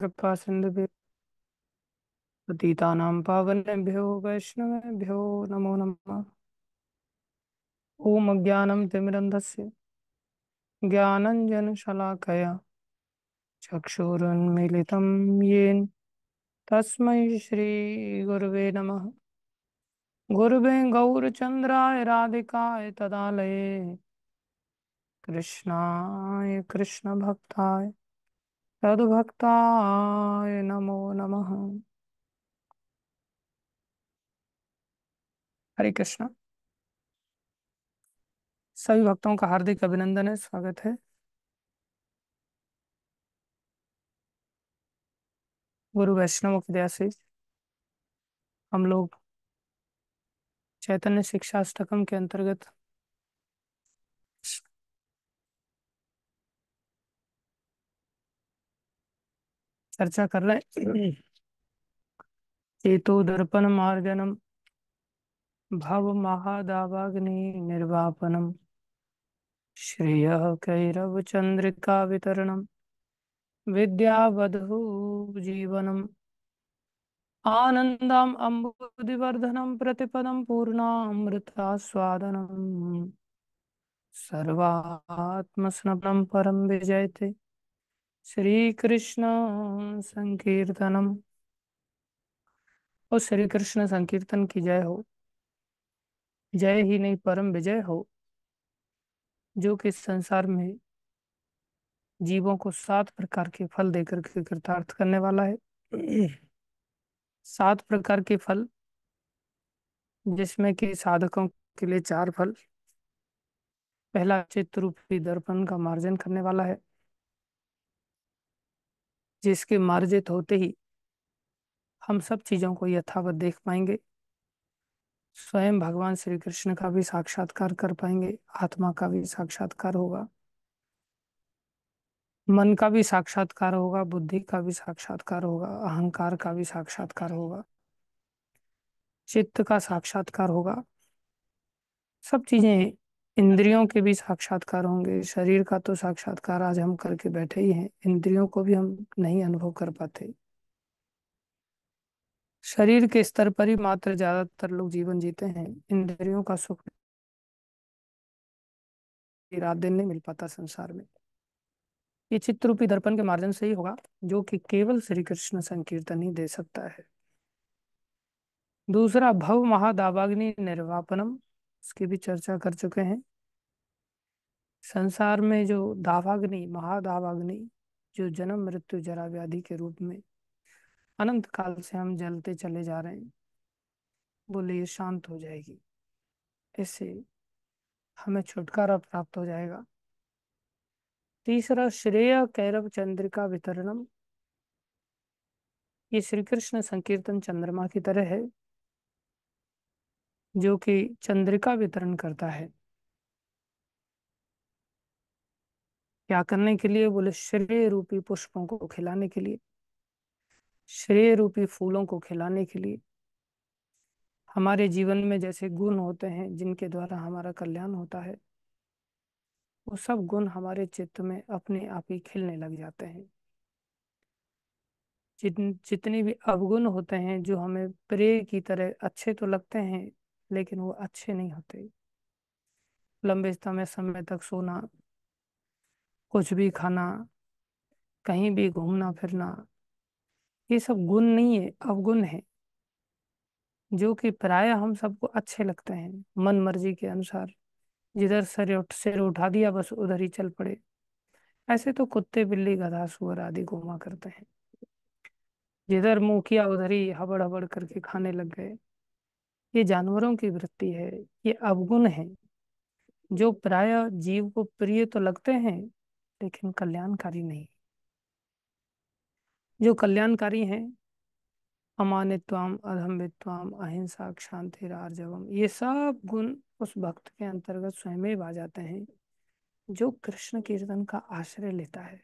कृपा सिंधु पतितानां पावनेभ्यो वैष्णवभ्यो नमो नम ॐ अज्ञानं तिमिरन्धस्य ज्ञानंजनशलाकया चक्षुरमील ये तस्म श्रीगुरुवे नम गुरुवे गौरचंद्राय राधिकाय तदालये कृष्णाय कृष्णभक्ताय तद्भक्ताय नमो नमः हरे कृष्ण सभी भक्तों का हार्दिक अभिनंदन है स्वागत है गुरु वैष्णव की दया से हम लोग चैतन्य शिक्षा अष्टकम के अंतर्गत चर्चा कर रहे हैं चेतो दर्पण मार्जनम भव महादावाग्नि निर्वापनम श्रेय कैरव चंद्रिका वितरणम विद्यावधू जीवनम आनंदम अम्बुदिवर्धनम प्रतिपदम पूर्णामृतास्वादनम सर्वात्मस्नपरम परम विजयते श्रीकृष्ण संकीर्तनम और श्री कृष्ण संकीर्तन की जय हो जय ही नहीं परम विजय हो जो कि संसार में जीवों को सात प्रकार के फल देकर के कृतार्थ करने वाला है सात प्रकार के फल जिसमें कि साधकों के लिए चार फल पहला चित्र रूपी दर्पण का मार्जन करने वाला है जिसके मार्जित होते ही हम सब चीज़ों को यथावत देख पाएंगे स्वयं भगवान श्री कृष्ण का भी साक्षात्कार कर पाएंगे आत्मा का भी साक्षात्कार होगा मन का भी साक्षात्कार होगा बुद्धि का भी साक्षात्कार होगा अहंकार का भी साक्षात्कार होगा चित्त का साक्षात्कार होगा सब चीजें इंद्रियों के भी साक्षात्कार होंगे शरीर का तो साक्षात्कार आज हम करके बैठे ही हैं इंद्रियों को भी हम नहीं अनुभव कर पाते शरीर के स्तर पर ही मात्र ज्यादातर लोग जीवन जीते हैं इंद्रियों का सुख रात दिन नहीं मिल पाता संसार में ये चित्र रूपी दर्पण के मार्जन से ही होगा जो कि केवल श्री कृष्ण संकीर्तन ही दे सकता है दूसरा भव महादावाग्नि निर्वापनम उसकी भी चर्चा कर चुके हैं संसार में जो दावाग्नि महादावाग्नि जो जन्म मृत्यु जरा व्याधि के रूप में अनंत काल से हम जलते चले जा रहे हैं बोले ये शांत हो जाएगी इससे हमें छुटकारा प्राप्त हो जाएगा तीसरा श्रेय कैरव चंद्रिका वितरणम ये श्री कृष्ण संकीर्तन चंद्रमा की तरह है जो कि चंद्रिका वितरण करता है क्या करने के लिए बोले श्रेय रूपी पुष्पों को खिलाने के लिए श्रेय रूपी फूलों को खिलाने के लिए हमारे जीवन में जैसे गुण होते हैं जिनके द्वारा हमारा कल्याण होता है वो सब गुण हमारे चित्त में अपने आप ही खिलने लग जाते हैं जितन जितने भी अवगुण होते हैं जो हमें प्रेय की तरह अच्छे तो लगते हैं लेकिन वो अच्छे नहीं होते लंबे समय समय तक सोना कुछ भी खाना कहीं भी घूमना फिरना ये सब गुण नहीं है अवगुण है जो कि प्राय हम सबको अच्छे लगते हैं मन मर्जी के अनुसार जिधर सर उठ सिर उठा दिया बस उधर ही चल पड़े ऐसे तो कुत्ते बिल्ली गधा सुअर आदि घुमा करते हैं जिधर मुंह किया उधर ही हबड़ हबड़ करके खाने लग गए ये जानवरों की वृत्ति है ये अवगुण है जो प्राय जीव को प्रिय तो लगते हैं लेकिन कल्याणकारी नहीं जो कल्याणकारी हैं अमानित्वाम अधम्बित्वाम अहिंसा शांति आर्जवम ये सब गुण उस भक्त के अंतर्गत स्वयं आ जाते हैं जो कृष्ण कीर्तन का आश्रय लेता है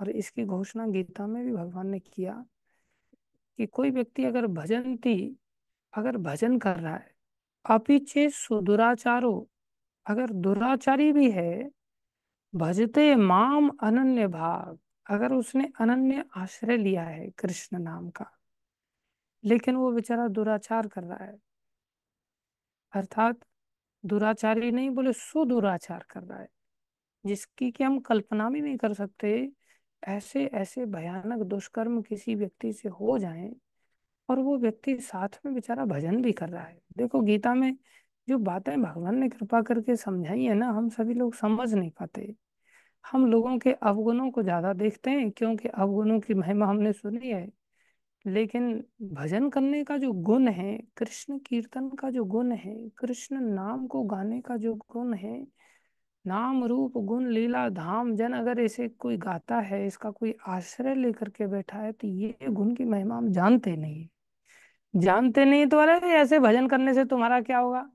और इसकी घोषणा गीता में भी भगवान ने किया कि कोई व्यक्ति अगर भजनती अगर भजन कर रहा है अपीचे सुदुराचारो अगर दुराचारी भी है भजते माम अनन्य भाग अगर उसने अनन्य आश्रय लिया है कृष्ण नाम का लेकिन वो बेचारा दुराचार कर रहा है अर्थात दुराचारी नहीं बोले सुदुराचार कर रहा है जिसकी कि हम कल्पना भी नहीं कर सकते ऐसे ऐसे भयानक दुष्कर्म किसी व्यक्ति से हो जाएं और वो व्यक्ति साथ में बेचारा भजन भी कर रहा है देखो गीता में जो बातें भगवान ने कृपा करके समझाई है ना हम सभी लोग समझ नहीं पाते हम लोगों के अवगुणों को ज्यादा देखते हैं क्योंकि अवगुणों की महिमा हमने सुनी है लेकिन भजन करने का जो गुण है कृष्ण कीर्तन का जो गुण है कृष्ण नाम को गाने का जो गुण है नाम रूप गुण लीला धाम जन अगर इसे कोई गाता है इसका कोई आश्रय लेकर के बैठा है तो ये गुण की महिमा हम जानते नहीं जानते नहीं तो अरे ऐसे भजन करने से तुम्हारा क्या होगा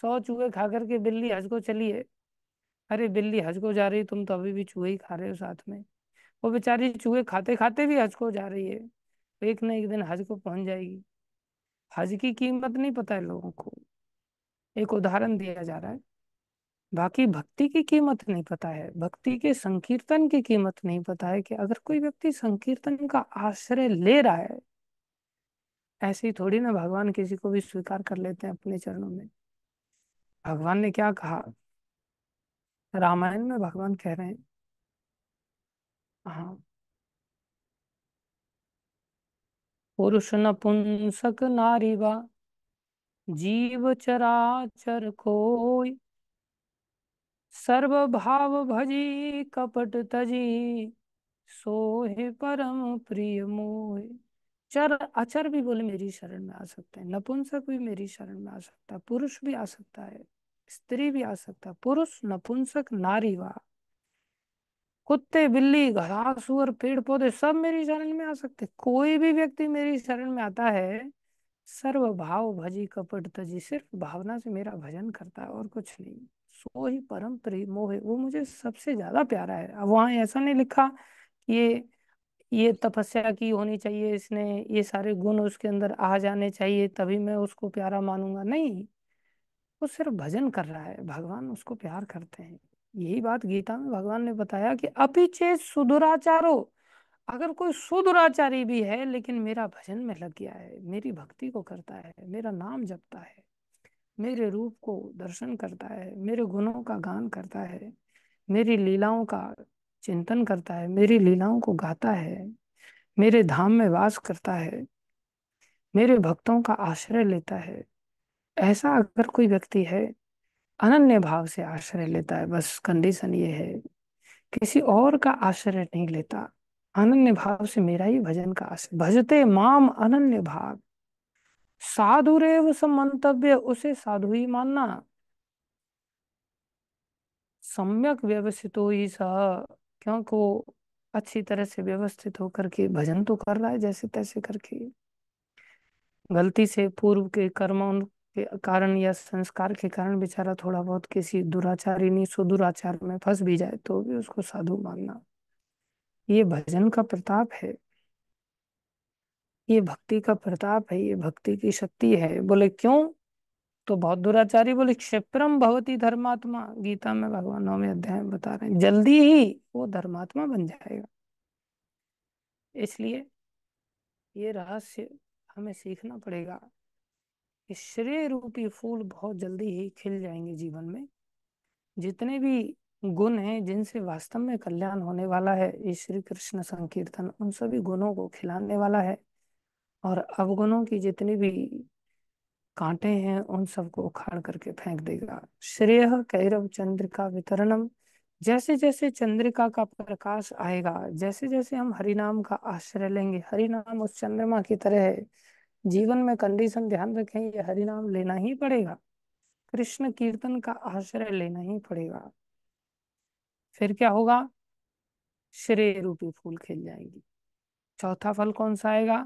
सौ चूहे खा करके बिल्ली हज को चली है अरे बिल्ली हज को जा रही तुम तो अभी भी चूहे ही खा रहे हो साथ में वो बेचारी चूहे खाते खाते भी हज को जा रही है तो एक ना एक दिन हज को पहुंच जाएगी हज की कीमत नहीं पता है लोगों को एक उदाहरण दिया जा रहा है बाकी भक्ति की कीमत नहीं पता है भक्ति के संकीर्तन की कीमत नहीं पता है कि अगर कोई व्यक्ति संकीर्तन का आश्रय ले रहा है ऐसे ही थोड़ी ना भगवान किसी को भी स्वीकार कर लेते हैं अपने चरणों में भगवान ने क्या कहा रामायण में भगवान कह रहे हैं हाँ पुरुष नपुंसक नारी वा जीव को कोई भाव भजी कपट तजी सोहे परम प्रिय मोय चर अचर भी बोले मेरी शरण में आ सकते हैं नपुंसक भी मेरी शरण में आ सकता है पुरुष भी आ सकता है स्त्री भी आ सकता है पुरुष नपुंसक नारी वा कुत्ते बिल्ली घास सुअर पेड़ पौधे सब मेरी शरण में आ सकते कोई भी व्यक्ति मेरी शरण में आता है सर्व भाव भजी कपट तजी सिर्फ भावना से मेरा भजन करता है और कुछ नहीं सो ही परम प्रेम मोह वो मुझे सबसे ज्यादा प्यारा है अब वहां ऐसा नहीं लिखा ये ये तपस्या की होनी चाहिए इसने ये सारे गुण उसके अंदर आ जाने चाहिए तभी मैं उसको प्यारा मानूंगा नहीं वो सिर्फ भजन कर रहा है भगवान उसको प्यार करते हैं यही बात गीता में भगवान ने बताया कि अपिचे सुदुराचारो अगर कोई सुदुराचारी भी है लेकिन मेरा भजन में लग गया है मेरी भक्ति को करता है मेरा नाम जपता है मेरे रूप को दर्शन करता है मेरे गुणों का गान करता है मेरी लीलाओं का चिंतन करता है मेरी लीलाओं को गाता है मेरे धाम में वास करता है मेरे भक्तों का आश्रय लेता है ऐसा अगर कोई व्यक्ति है अनन्य भाव से आश्रय लेता है बस कंडीशन ये है किसी और का आश्रय नहीं लेता अनन्य भाव से मेरा ही भजन का आश्रय भजते माम अनन्य भाव साधु रेव मंतव्य उसे साधु ही मानना सम्यक व्यवस्थित ही सह क्योंकि वो अच्छी तरह से व्यवस्थित होकर के भजन तो कर रहा है जैसे तैसे करके गलती से पूर्व के कर्म के कारण या संस्कार के कारण बेचारा थोड़ा बहुत किसी दुराचारी नहीं सुदुराचार में फंस भी जाए तो भी उसको साधु मानना ये भजन का प्रताप है ये भक्ति का प्रताप है ये भक्ति की शक्ति है बोले क्यों तो बहुत दुराचारी बोले क्षेत्रम भवती धर्मात्मा गीता में भगवान नौवे अध्याय में बता रहे हैं जल्दी ही वो धर्मात्मा बन जाएगा इसलिए ये रहस्य हमें सीखना पड़ेगा कि श्रेय रूपी फूल बहुत जल्दी ही खिल जाएंगे जीवन में जितने भी गुण हैं जिनसे वास्तव में कल्याण होने वाला है ये श्री कृष्ण संकीर्तन उन सभी गुणों को खिलाने वाला है और अवगुणों की जितनी भी कांटे हैं उन सबको उखाड़ करके फेंक देगा श्रेय कैरव चंद्रिका वितरणम जैसे जैसे चंद्रिका का प्रकाश आएगा जैसे जैसे हम हरिनाम का आश्रय लेंगे हरिनाम उस चंद्रमा की तरह है जीवन में कंडीशन ध्यान रखें ये हरिनाम लेना ही पड़ेगा कृष्ण कीर्तन का आश्रय लेना ही पड़ेगा फिर क्या होगा श्रेय रूपी फूल खिल जाएंगी चौथा फल कौन सा आएगा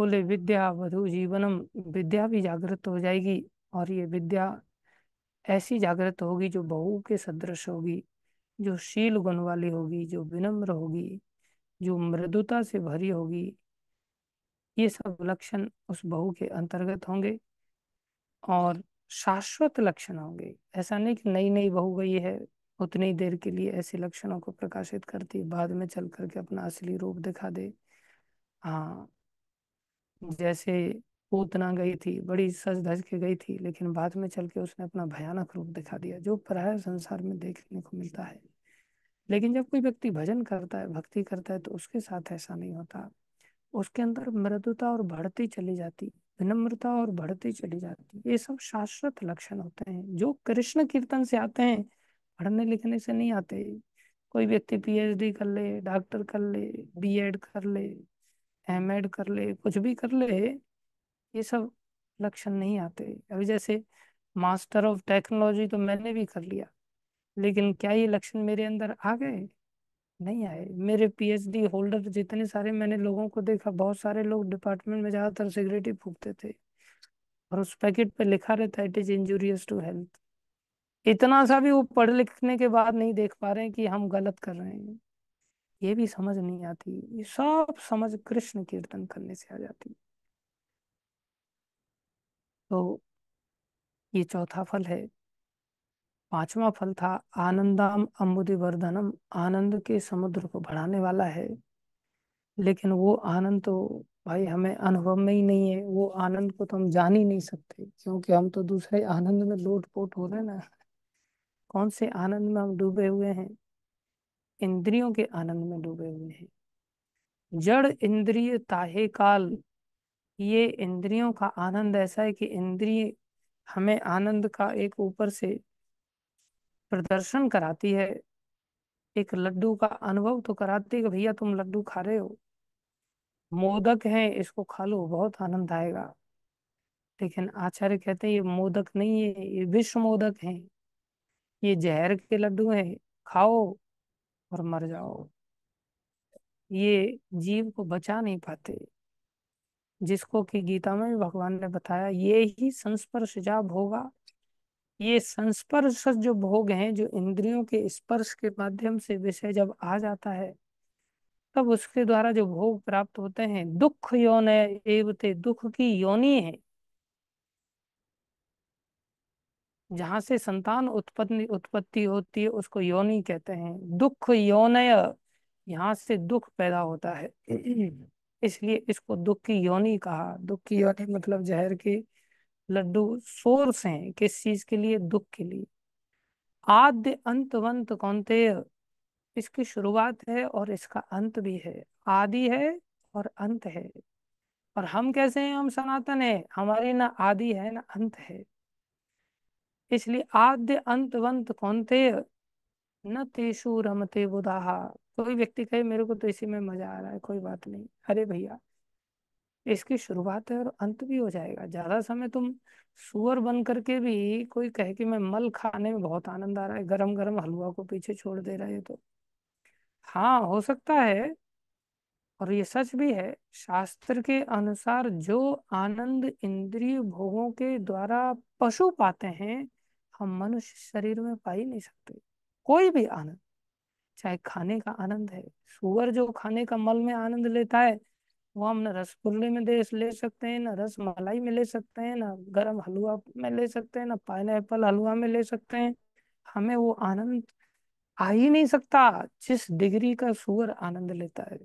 बोले विद्या वधु जीवनम विद्या भी जागृत हो जाएगी और ये विद्या ऐसी जागृत होगी जो बहु के सदृश होगी जो शील गुण वाली होगी जो विनम्र होगी जो मृदुता से भरी होगी ये सब लक्षण उस बहु के अंतर्गत होंगे और शाश्वत लक्षण होंगे ऐसा नहीं कि नई नई बहु गई है उतनी देर के लिए ऐसे लक्षणों को प्रकाशित करती बाद में चल करके अपना असली रूप दिखा दे हाँ जैसे पूतना गई थी बड़ी सज धज के गई थी लेकिन बाद में चल के उसने अपना भयानक रूप दिखा दिया जो प्राय संसार में देखने को मिलता है लेकिन जब कोई व्यक्ति भजन करता है भक्ति करता है तो उसके साथ ऐसा नहीं होता उसके अंदर मृदुता और बढ़ती चली जाती विनम्रता और बढ़ती चली जाती ये सब शाश्वत लक्षण होते हैं जो कृष्ण कीर्तन से आते हैं पढ़ने लिखने से नहीं आते कोई व्यक्ति पीएचडी कर ले डॉक्टर कर ले बीएड कर ले एम एड कर ले कुछ भी कर ले ये सब लक्षण नहीं आते अभी जैसे मास्टर ऑफ टेक्नोलॉजी तो मैंने भी कर लिया लेकिन क्या ये लक्षण मेरे अंदर आ गए नहीं आए मेरे पीएचडी होल्डर जितने सारे मैंने लोगों को देखा बहुत सारे लोग डिपार्टमेंट में ज़्यादातर सिगरेट ही फूकते थे और उस पैकेट पे लिखा रहता it is injurious to health इतना सा भी वो पढ़ लिखने के बाद नहीं देख पा रहे हैं कि हम गलत कर रहे हैं ये भी समझ नहीं आती ये सब समझ कृष्ण कीर्तन करने से आ जाती तो ये चौथा फल है पांचवा फल था आनंदाम अम्बुदि वर्धनम आनंद के समुद्र को बढ़ाने वाला है लेकिन वो आनंद तो भाई हमें अनुभव में ही नहीं है वो आनंद को तो हम जान ही नहीं सकते क्योंकि हम तो दूसरे आनंद में लोट पोट हो रहे ना कौन से आनंद में हम डूबे हुए हैं इंद्रियों के आनंद में डूबे हुए हैं जड़ इंद्रिय ताहे काल ये इंद्रियों का आनंद ऐसा है कि इंद्रिय हमें आनंद का एक ऊपर से प्रदर्शन कराती है एक लड्डू का अनुभव तो कराती है कि भैया तुम लड्डू खा रहे हो मोदक है इसको खा लो बहुत आनंद आएगा लेकिन आचार्य कहते हैं ये मोदक नहीं है ये विश्व मोदक है ये जहर के लड्डू हैं खाओ और मर जाओ ये जीव को बचा नहीं पाते जिसको कि गीता में भी भगवान ने बताया ये ही संस्पर्श जा भोग ये संस्पर्श जो भोग हैं जो इंद्रियों के स्पर्श के माध्यम से विषय जब आ जाता है तब उसके द्वारा जो भोग प्राप्त होते हैं दुख योन एवते दुख की योनि है जहां से संतान उत्पत्ति उत्पत्ति होती है उसको योनि कहते हैं दुख योनय यहाँ से दुख पैदा होता है इसलिए इसको दुख की योनि कहा दुख की योनि मतलब जहर के लड्डू सोर्स हैं किस चीज के लिए दुख के लिए आद्य अंतवंत कौनते इसकी शुरुआत है और इसका अंत भी है आदि है और अंत है और हम कैसे हैं हम सनातन है हमारे ना आदि है ना अंत है इसलिए आद्य वंत कौन थे न तेसु रमते बुधाहा कोई व्यक्ति कहे मेरे को तो इसी में मजा आ रहा है कोई बात नहीं अरे भैया इसकी शुरुआत है और अंत भी हो जाएगा ज्यादा समय तुम सुअर बन करके भी कोई कहे कि मैं मल खाने में बहुत आनंद आ रहा है गरम गरम हलवा को पीछे छोड़ दे रहे तो हाँ हो सकता है और ये सच भी है शास्त्र के अनुसार जो आनंद इंद्रिय भोगों के द्वारा पशु पाते हैं हम मनुष्य शरीर में पा ही नहीं सकते कोई भी आनंद चाहे खाने का आनंद है सुअर जो खाने का मल में आनंद लेता है वो हम ना रसगुल्ले में दे ले सकते हैं ना रस मलाई में ले सकते हैं ना गरम हलवा में ले सकते हैं ना पाइन हलवा में ले सकते हैं हमें वो आनंद आ ही नहीं सकता जिस डिग्री का सुअर आनंद लेता है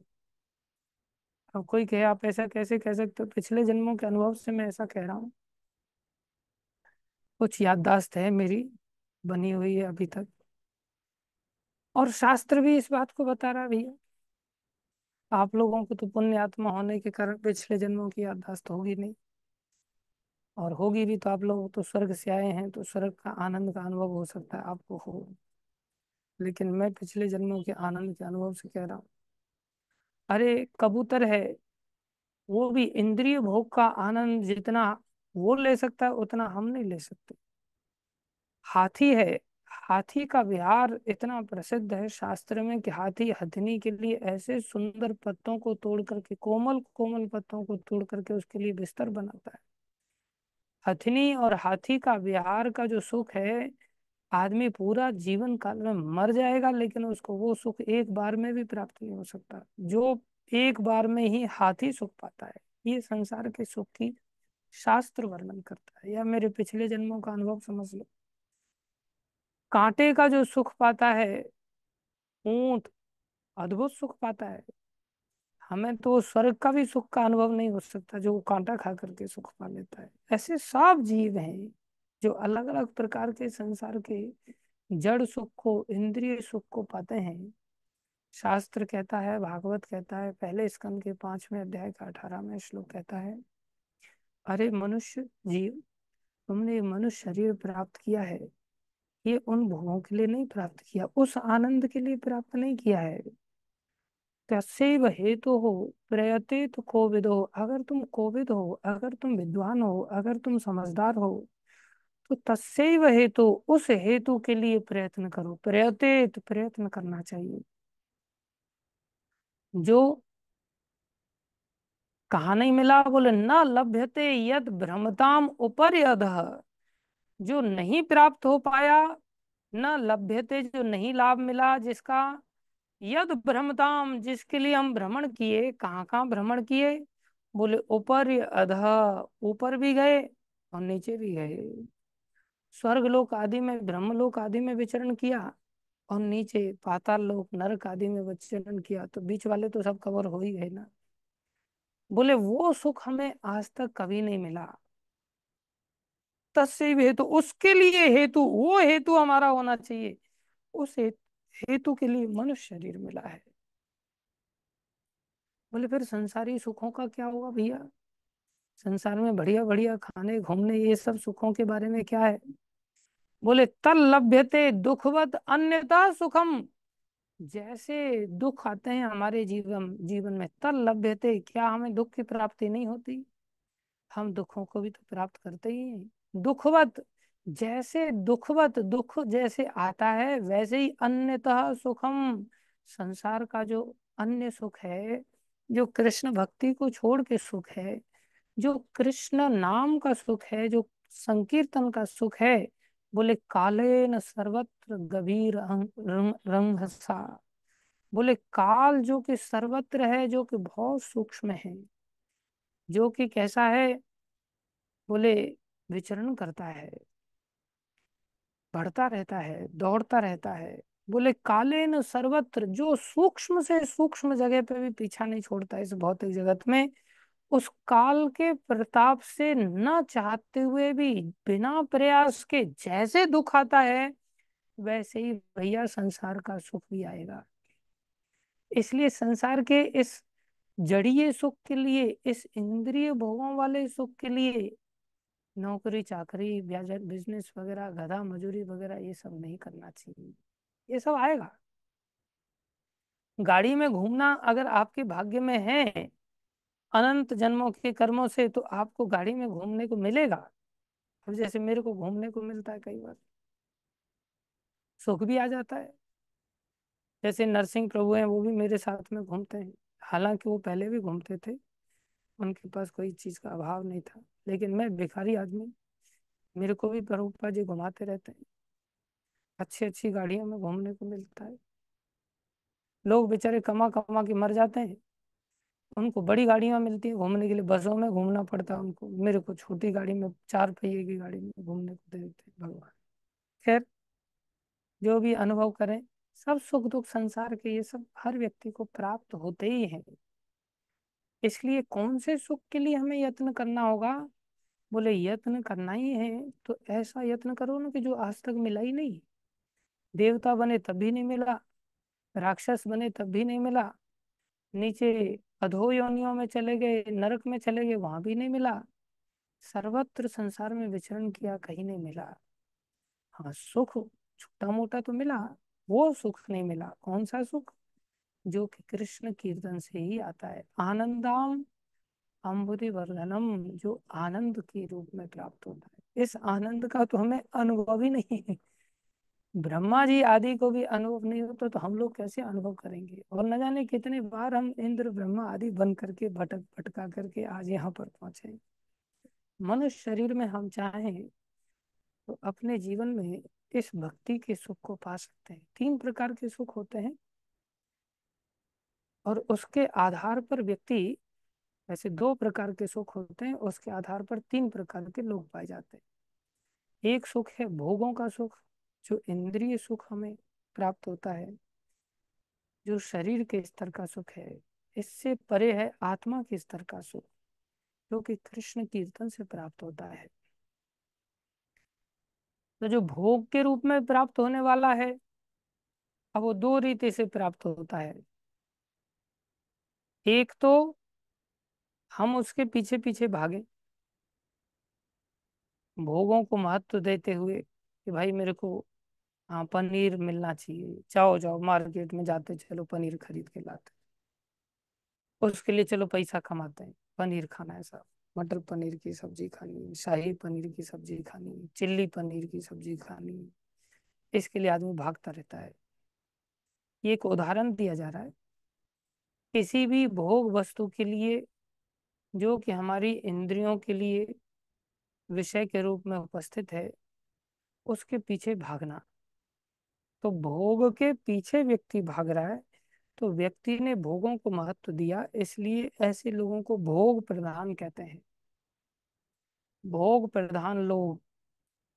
अब कोई कहे आप ऐसा कैसे कह सकते हो पिछले जन्मों के अनुभव से मैं ऐसा कह रहा हूँ कुछ याददाश्त है मेरी बनी हुई है अभी तक और शास्त्र भी इस बात को बता रहा भैया आप लोगों को तो पुण्य आत्मा होने के कारण पिछले जन्मों की याददाश्त होगी नहीं और होगी भी तो आप लोग तो स्वर्ग से आए हैं तो स्वर्ग का आनंद का अनुभव हो सकता है आपको हो लेकिन मैं पिछले जन्मों के आनंद के अनुभव से कह रहा हूँ अरे कबूतर है वो भी इंद्रिय भोग का आनंद जितना वो ले सकता है उतना हम नहीं ले सकते हाथी है हाथी का विहार इतना प्रसिद्ध है शास्त्र में कि हाथी हथनी के लिए ऐसे सुंदर पत्तों को तोड़ करके कोमल कोमल पत्तों को तोड़ करके उसके लिए बिस्तर बनाता है हथनी और हाथी का विहार का जो सुख है आदमी पूरा जीवन काल में मर जाएगा लेकिन उसको वो सुख एक बार में भी प्राप्त नहीं हो सकता जो एक बार में ही हाथी सुख पाता है ये संसार के सुख की शास्त्र वर्णन करता है या मेरे पिछले जन्मों का अनुभव समझ लो कांटे का जो सुख पाता है ऊंट अद्भुत सुख पाता है हमें तो स्वर्ग का भी सुख का अनुभव नहीं हो सकता जो कांटा खा करके सुख पा लेता है ऐसे सब जीव हैं जो अलग अलग प्रकार के संसार के जड़ सुख को इंद्रिय सुख को पाते हैं शास्त्र कहता है भागवत कहता है पहले स्कंद के पांचवें अध्याय का अठारहवें श्लोक कहता है अरे मनुष्य जीव तुमने मनुष्य शरीर प्राप्त किया है ये उन भोगों के लिए नहीं प्राप्त किया उस आनंद के लिए प्राप्त नहीं किया है तस्व हेतु तो हो प्रयते तो कोविद हो अगर तुम कोविद हो अगर तुम विद्वान हो अगर तुम समझदार हो तो तस्व हेतु तो, उस हेतु के लिए प्रयत्न करो प्रयते तो प्रयत्न करना चाहिए जो कहा नहीं मिला बोले न लभ्यते यद भ्रमताम उपर यद जो नहीं प्राप्त हो पाया न लभ्यते जो नहीं लाभ मिला जिसका यद भ्रमताम जिसके लिए हम भ्रमण किए कहाँ कहाँ भ्रमण किए बोले ऊपर अध ऊपर भी गए और नीचे भी गए स्वर्ग लोक आदि में ब्रह्म लोक आदि में विचरण किया और नीचे पाताल लोक नरक आदि में विचरण किया तो बीच वाले तो सब कवर हो ही गए ना बोले वो सुख हमें आज तक कभी नहीं मिला तस्व हेतु उसके लिए हेतु वो हेतु हमारा होना चाहिए उस हेतु के लिए मनुष्य शरीर मिला है बोले फिर संसारी सुखों का क्या हुआ भैया संसार में बढ़िया बढ़िया खाने घूमने ये सब सुखों के बारे में क्या है बोले तल लभ्यते दुखवत अन्यता सुखम जैसे दुख आते हैं हमारे जीवन जीवन में तल थे क्या हमें दुख की प्राप्ति नहीं होती हम दुखों को भी तो प्राप्त करते ही हैं दुखवत जैसे दुखवत दुख जैसे आता है वैसे ही अन्यतः सुखम संसार का जो अन्य सुख है जो कृष्ण भक्ति को छोड़ के सुख है जो कृष्ण नाम का सुख है जो संकीर्तन का सुख है बोले काले न सर्वत्र गभीर अं-, रंग रंग सा बोले काल जो कि सर्वत्र है जो कि बहुत सूक्ष्म है जो कि कैसा है बोले विचरण करता है बढ़ता रहता है दौड़ता रहता है बोले काले न सर्वत्र जो सूक्ष्म से सूक्ष्म जगह पे भी पीछा नहीं छोड़ता इस भौतिक जगत में उस काल के प्रताप से न चाहते हुए भी बिना प्रयास के जैसे दुख आता है वैसे ही भैया संसार का सुख भी आएगा इसलिए संसार के इस जड़ीय सुख के लिए इस इंद्रिय भोगों वाले सुख के लिए नौकरी चाकरी बिजनेस वगैरह गधा मजूरी वगैरह ये सब नहीं करना चाहिए ये सब आएगा गाड़ी में घूमना अगर आपके भाग्य में है अनंत जन्मों के कर्मों से तो आपको गाड़ी में घूमने को मिलेगा अब जैसे मेरे को घूमने को मिलता है कई बार सुख भी आ जाता है जैसे नरसिंह प्रभु हैं वो भी मेरे साथ में घूमते हैं हालांकि वो पहले भी घूमते थे उनके पास कोई चीज का अभाव नहीं था लेकिन मैं भिखारी आदमी मेरे को भी प्रभुपा जी घुमाते रहते हैं अच्छी अच्छी गाड़ियों में घूमने को मिलता है लोग बेचारे कमा कमा के मर जाते हैं उनको बड़ी गाड़ियां मिलती है घूमने के लिए बसों में घूमना पड़ता है उनको मेरे को छोटी गाड़ी में चार पहिए की गाड़ी में घूमने को देते भगवान खैर जो भी अनुभव करें सब सुख दुख संसार के ये सब हर व्यक्ति को प्राप्त होते ही है इसलिए कौन से सुख के लिए हमें यत्न करना होगा बोले यत्न करना ही है तो ऐसा यत्न करो ना कि जो आज तक मिला ही नहीं देवता बने तब भी नहीं मिला राक्षस बने तब भी नहीं मिला नीचे अधो योनियों में चले गए नरक में चले गए वहां भी नहीं मिला सर्वत्र संसार में विचरण किया कहीं नहीं मिला हाँ सुख छोटा मोटा तो मिला वो सुख नहीं मिला कौन सा सुख जो कि कृष्ण कीर्तन से ही आता है आनंदाम अम्बुदि वर्धनम जो आनंद के रूप में प्राप्त होता है इस आनंद का तो हमें अनुभव ही नहीं है ब्रह्मा जी आदि को भी अनुभव नहीं होता तो हम लोग कैसे अनुभव करेंगे और न जाने कितने बार हम इंद्र ब्रह्मा आदि बन करके भटक भटका करके आज यहाँ पर पहुंचे मनुष्य शरीर में हम चाहें तो अपने जीवन में इस भक्ति के सुख को पा सकते हैं तीन प्रकार के सुख होते हैं और उसके आधार पर व्यक्ति ऐसे दो प्रकार के सुख होते हैं उसके आधार पर तीन प्रकार के लोग पाए जाते हैं एक सुख है भोगों का सुख जो इंद्रिय सुख हमें प्राप्त होता है जो शरीर के स्तर का सुख है इससे परे है आत्मा के स्तर का सुख जो कि कृष्ण कीर्तन से प्राप्त होता है तो जो भोग के रूप में प्राप्त होने वाला है अब वो दो रीति से प्राप्त होता है एक तो हम उसके पीछे पीछे भागे भोगों को महत्व देते हुए कि भाई मेरे को हाँ पनीर मिलना चाहिए जाओ जाओ मार्केट में जाते चलो पनीर खरीद के लाते उसके लिए चलो पैसा कमाते हैं पनीर खाना है सब मटर पनीर की सब्जी खानी है शाही पनीर की सब्जी खानी है चिल्ली पनीर की सब्जी खानी है इसके लिए आदमी भागता रहता है ये एक उदाहरण दिया जा रहा है किसी भी भोग वस्तु के लिए जो कि हमारी इंद्रियों के लिए विषय के रूप में उपस्थित है उसके पीछे भागना तो भोग के पीछे व्यक्ति भाग रहा है तो व्यक्ति ने भोगों को महत्व दिया इसलिए ऐसे लोगों को भोग प्रधान कहते हैं भोग प्रधान लोग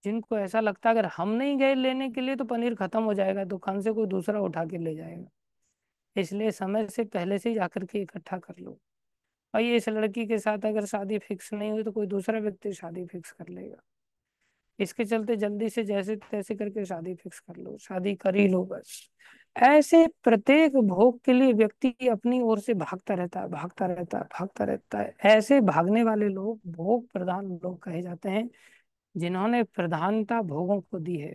जिनको ऐसा लगता है अगर हम नहीं गए लेने के लिए तो पनीर खत्म हो जाएगा दुकान से कोई दूसरा उठा के ले जाएगा इसलिए समय से पहले से ही जाकर के इकट्ठा कर लो भाई इस लड़की के साथ अगर शादी फिक्स नहीं हुई तो कोई दूसरा व्यक्ति शादी फिक्स कर लेगा इसके चलते जल्दी से जैसे तैसे करके शादी फिक्स कर लो शादी कर ही लो बस ऐसे प्रत्येक भोग के लिए व्यक्ति अपनी ओर से भागता रहता है भागता रहता है भागता रहता है ऐसे भागने वाले लोग भोग प्रधान लोग कहे जाते हैं जिन्होंने प्रधानता भोगों को दी है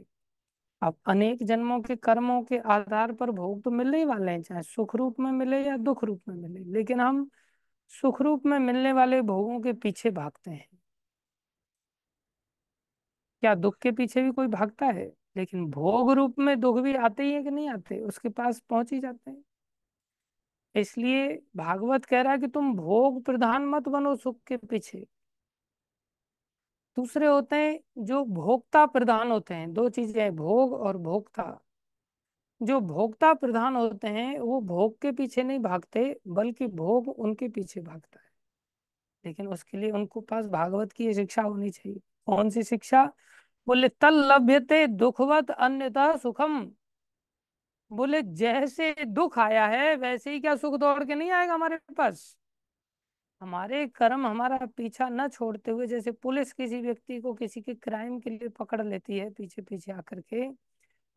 अब अनेक जन्मों के कर्मों के आधार पर भोग तो मिलने ही वाले हैं चाहे सुख रूप में मिले या दुख रूप में मिले लेकिन हम सुख रूप में मिलने वाले भोगों के पीछे भागते हैं क्या दुख के पीछे भी कोई भागता है लेकिन भोग रूप में दुख भी आते ही है कि नहीं आते उसके पास पहुंच ही जाते हैं इसलिए भागवत कह रहा है कि तुम भोग प्रधान मत बनो सुख के पीछे दूसरे होते हैं जो भोक्ता प्रधान होते हैं दो चीजें भोग और भोक्ता जो भोक्ता प्रधान होते हैं वो भोग के पीछे नहीं भागते बल्कि भोग उनके पीछे भागता है लेकिन उसके लिए उनको पास भागवत की शिक्षा होनी चाहिए कौन सी शिक्षा बोले तल लभ्यते दुखवत अन्यथा सुखम बोले जैसे दुख आया है वैसे ही क्या सुख दौड़ के नहीं आएगा हमारे पास हमारे कर्म हमारा पीछा न छोड़ते हुए जैसे पुलिस किसी व्यक्ति को किसी के क्राइम के लिए पकड़ लेती है पीछे पीछे आकर के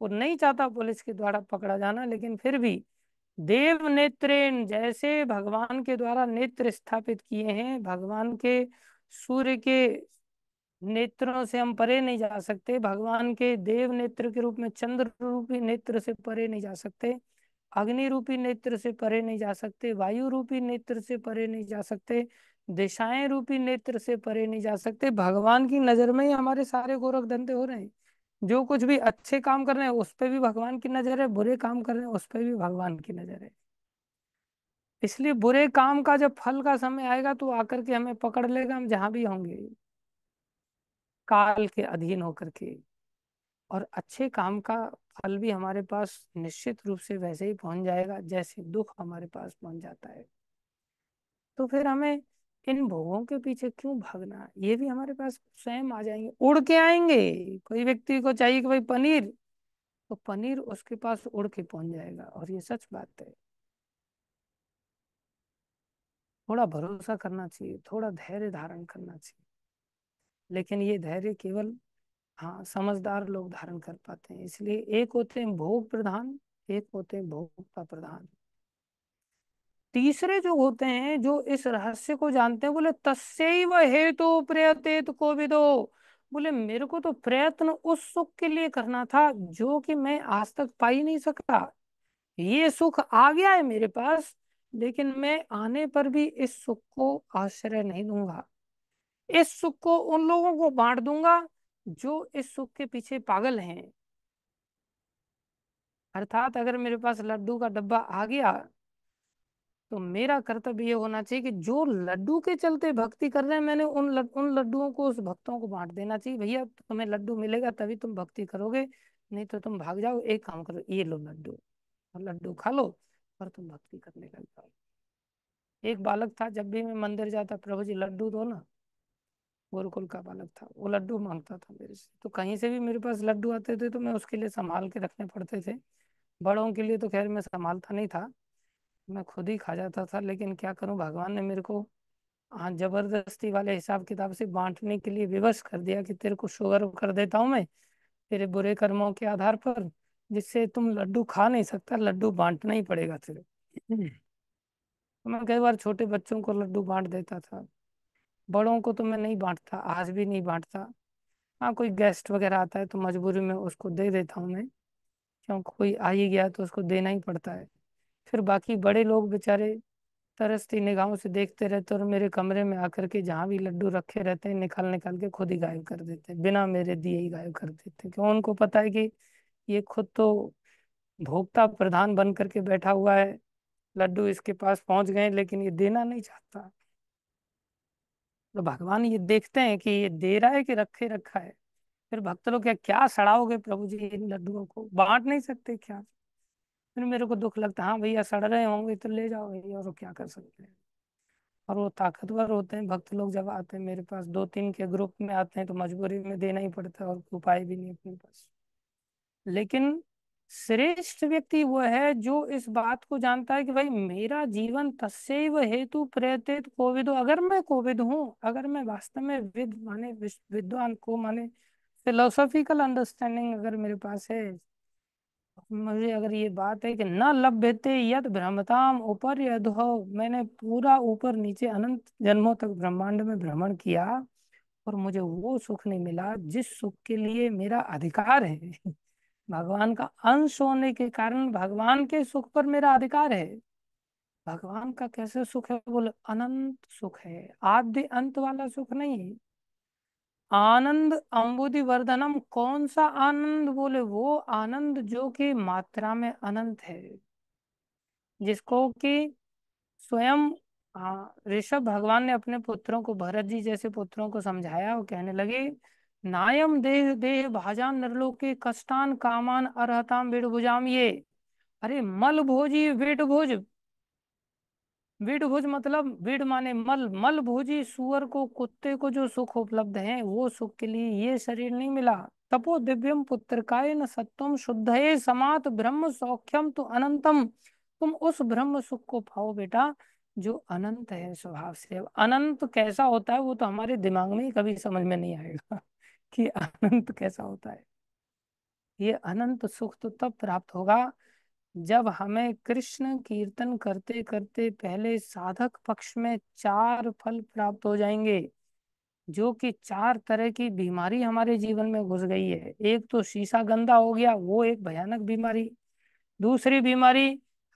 और नहीं चाहता पुलिस के द्वारा पकड़ा जाना लेकिन फिर भी देव नेत्रेन जैसे भगवान के द्वारा नेत्र स्थापित किए हैं भगवान के सूर्य के नेत्रों से हम परे नहीं जा सकते भगवान के देव नेत्र के रूप में चंद्र रूपी नेत्र से परे नहीं जा सकते अग्नि रूपी नेत्र से परे नहीं जा सकते वायु रूपी नेत्र से परे नहीं जा सकते दिशाएं रूपी नेत्र से परे नहीं जा सकते भगवान की नजर में ही हमारे सारे गोरख धंधे हो रहे हैं जो कुछ भी अच्छे काम कर रहे हैं उस पर भी भगवान की नजर है बुरे काम कर रहे हैं उस पर भी भगवान की नजर है इसलिए बुरे काम का जब फल का समय आएगा तो आकर के हमें पकड़ लेगा हम जहां भी होंगे काल के अधीन होकर के और अच्छे काम का फल भी हमारे पास निश्चित रूप से वैसे ही पहुंच जाएगा जैसे दुख हमारे पास पहुंच जाता है तो फिर हमें इन भोगों के पीछे क्यों भागना ये भी हमारे पास स्वयं आ जाएंगे उड़ के आएंगे कोई व्यक्ति को चाहिए कि भाई पनीर तो पनीर उसके पास उड़ के पहुंच जाएगा और ये सच बात है थोड़ा भरोसा करना चाहिए थोड़ा धैर्य धारण करना चाहिए लेकिन ये धैर्य केवल हाँ समझदार लोग धारण कर पाते हैं इसलिए एक होते हैं भोग प्रधान एक होते हैं भोग का प्रधान तीसरे जो होते हैं जो इस रहस्य को जानते हैं बोले तस्व व हेतु प्रयतित को भी दो बोले मेरे को तो प्रयत्न उस सुख के लिए करना था जो कि मैं आज तक पा ही नहीं सकता ये सुख आ गया है मेरे पास लेकिन मैं आने पर भी इस सुख को आश्रय नहीं दूंगा इस सुख को उन लोगों को बांट दूंगा जो इस सुख के पीछे पागल हैं अर्थात अगर मेरे पास लड्डू का डब्बा आ गया तो मेरा कर्तव्य ये होना चाहिए कि जो लड्डू के चलते भक्ति कर रहे हैं मैंने उन लड, उन लड्डुओं को उस भक्तों को बांट देना चाहिए भैया तुम्हें लड्डू मिलेगा तभी तुम भक्ति करोगे नहीं तो तुम भाग जाओ एक काम करो ये लो लड्डू और लड्डू खा लो और तुम भक्ति करने लग जाओ एक बालक था जब भी मैं मंदिर जाता प्रभु जी लड्डू दो ना गोरकुल का बालक था वो लड्डू मांगता था मेरे से तो कहीं से भी मेरे पास लड्डू आते थे तो मैं उसके लिए संभाल के रखने पड़ते थे बड़ों के लिए तो खैर मैं संभालता नहीं था मैं खुद ही खा जाता था लेकिन क्या करूं भगवान ने मेरे को हाँ जबरदस्ती वाले हिसाब किताब से बांटने के लिए विवश कर दिया कि तेरे को शुगर कर देता हूँ मैं तेरे बुरे कर्मों के आधार पर जिससे तुम लड्डू खा नहीं सकता लड्डू बांटना ही पड़ेगा तेरे हम्म। तो मैं कई बार छोटे बच्चों को लड्डू बांट देता था बड़ों को तो मैं नहीं बांटता आज भी नहीं बांटता हाँ कोई गेस्ट वगैरह आता है तो मजबूरी में उसको दे देता हूँ मैं क्यों कोई आ ही गया तो उसको देना ही पड़ता है फिर बाकी बड़े लोग बेचारे तरसती निगाहों से देखते रहते और मेरे कमरे में आकर के जहाँ भी लड्डू रखे रहते हैं निकाल निकाल के खुद ही गायब कर देते हैं बिना मेरे दिए ही गायब कर देते हैं क्यों उनको पता है कि ये खुद तो भोक्ता प्रधान बन करके बैठा हुआ है लड्डू इसके पास पहुंच गए लेकिन ये देना नहीं चाहता तो भगवान ये देखते हैं कि ये दे रहा है कि रखे रखा है फिर भक्त लोग क्या क्या सड़ाओगे प्रभु जी इन लड्डुओं को बांट नहीं सकते क्या फिर मेरे को दुख लगता है हाँ भैया सड़ रहे होंगे तो ले जाओ भैया और क्या कर सकते हैं और वो ताकतवर होते हैं भक्त लोग जब आते हैं मेरे पास दो तीन के ग्रुप में आते हैं तो मजबूरी में देना ही पड़ता है और उपाय भी नहीं अपने पास लेकिन श्रेष्ठ व्यक्ति वह है जो इस बात को जानता है कि भाई मेरा जीवन तस्व हेतु प्रेरित कोविद अगर मैं कोविद हूँ अगर मैं वास्तव में विद माने विद्वान को माने फिलोसॉफिकल अंडरस्टैंडिंग अगर मेरे पास है मुझे अगर ये बात है कि न लभ्यते यद भ्रमताम ऊपर यदो मैंने पूरा ऊपर नीचे अनंत जन्मों तक ब्रह्मांड में भ्रमण किया और मुझे वो सुख नहीं मिला जिस सुख के लिए मेरा अधिकार है भगवान का अंश होने के कारण भगवान के सुख पर मेरा अधिकार है भगवान का कैसे सुख है बोले अनंत सुख है आद्य अंत वाला सुख नहीं है आनंद अम्बुदि वर्धनम कौन सा आनंद बोले वो आनंद जो कि मात्रा में अनंत है जिसको कि स्वयं हाँ, ऋषभ भगवान ने अपने पुत्रों को भरत जी जैसे पुत्रों को समझाया और कहने लगे नायम देह देह भाजान नरलोके कष्टान कामान अरहताम वेट भुजाम ये अरे मल भोजी वेट भोज वेट भोज मतलब वेट माने मल मल भोजी सुअर को कुत्ते को जो सुख उपलब्ध है वो सुख के लिए ये शरीर नहीं मिला तपो दिव्यम पुत्र काय न सत्वम शुद्ध समात ब्रह्म सौख्यम तो अनंतम तुम उस ब्रह्म सुख को पाओ बेटा जो अनंत है स्वभाव से अनंत कैसा होता है वो तो हमारे दिमाग में कभी समझ में नहीं आएगा कि अनंत कैसा होता है ये अनंत सुख तो तब प्राप्त होगा जब हमें कृष्ण कीर्तन करते करते पहले साधक पक्ष में चार फल प्राप्त हो जाएंगे जो कि चार तरह की बीमारी हमारे जीवन में घुस गई है एक तो शीशा गंदा हो गया वो एक भयानक बीमारी दूसरी बीमारी